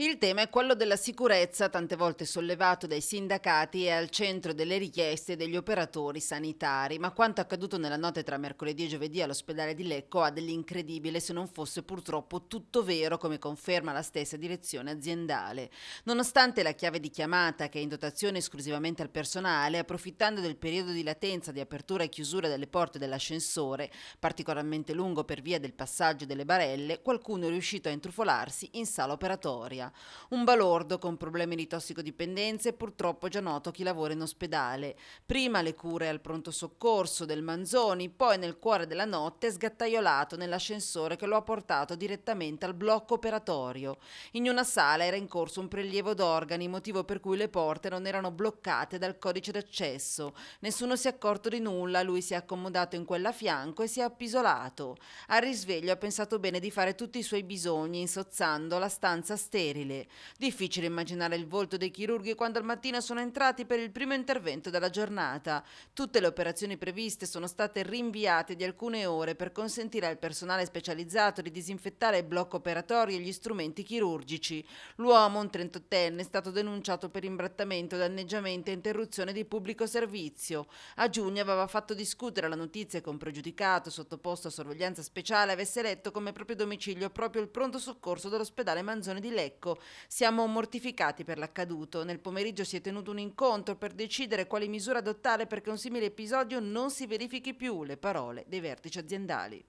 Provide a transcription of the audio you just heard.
Il tema è quello della sicurezza, tante volte sollevato dai sindacati e al centro delle richieste degli operatori sanitari, ma quanto accaduto nella notte tra mercoledì e giovedì all'ospedale di Lecco ha dell'incredibile se non fosse purtroppo tutto vero come conferma la stessa direzione aziendale. Nonostante la chiave di chiamata che è in dotazione esclusivamente al personale, approfittando del periodo di latenza di apertura e chiusura delle porte dell'ascensore, particolarmente lungo per via del passaggio delle barelle, qualcuno è riuscito a intrufolarsi in sala operatoria. Un balordo con problemi di tossicodipendenza e purtroppo già noto a chi lavora in ospedale. Prima le cure al pronto soccorso del Manzoni, poi nel cuore della notte sgattaiolato nell'ascensore che lo ha portato direttamente al blocco operatorio. In una sala era in corso un prelievo d'organi, motivo per cui le porte non erano bloccate dal codice d'accesso. Nessuno si è accorto di nulla, lui si è accomodato in quella fianco e si è appisolato. Al risveglio ha pensato bene di fare tutti i suoi bisogni, insozzando la stanza sterile sterile. Difficile immaginare il volto dei chirurghi quando al mattino sono entrati per il primo intervento della giornata. Tutte le operazioni previste sono state rinviate di alcune ore per consentire al personale specializzato di disinfettare il blocco operatorio e gli strumenti chirurgici. L'uomo, un 38enne, è stato denunciato per imbrattamento, danneggiamento e interruzione di pubblico servizio. A giugno aveva fatto discutere la notizia che un pregiudicato sottoposto a sorveglianza speciale avesse letto come proprio domicilio proprio il pronto soccorso dell'ospedale Manzone di Lecco Lecco. Siamo mortificati per l'accaduto. Nel pomeriggio si è tenuto un incontro per decidere quali misure adottare perché un simile episodio non si verifichi più, le parole dei vertici aziendali.